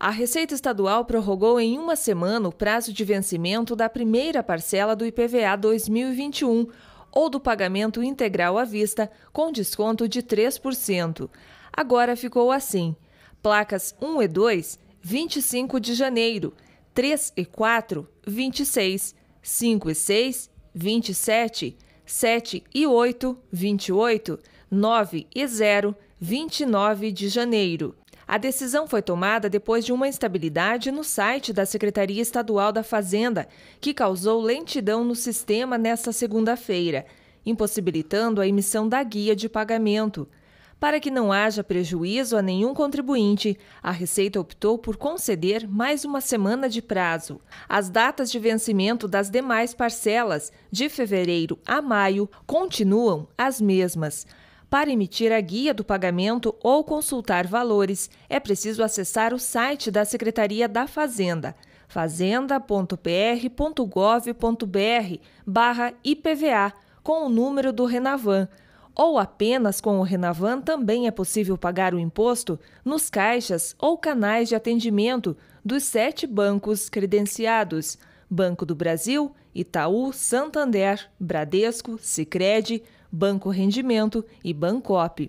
A Receita Estadual prorrogou em uma semana o prazo de vencimento da primeira parcela do IPVA 2021 ou do pagamento integral à vista, com desconto de 3%. Agora ficou assim: placas 1 e 2, 25 de janeiro, 3 e 4, 26, 5 e 6, 27, 7 e 8, 28, 9 e 0, 29 de janeiro. A decisão foi tomada depois de uma instabilidade no site da Secretaria Estadual da Fazenda, que causou lentidão no sistema nesta segunda-feira, impossibilitando a emissão da guia de pagamento. Para que não haja prejuízo a nenhum contribuinte, a Receita optou por conceder mais uma semana de prazo. As datas de vencimento das demais parcelas, de fevereiro a maio, continuam as mesmas. Para emitir a guia do pagamento ou consultar valores, é preciso acessar o site da Secretaria da Fazenda, fazenda.pr.gov.br IPVA, com o número do Renavan ou apenas com o Renavan também é possível pagar o imposto nos caixas ou canais de atendimento dos sete bancos credenciados. Banco do Brasil, Itaú, Santander, Bradesco, Sicredi, Banco Rendimento e Bancop.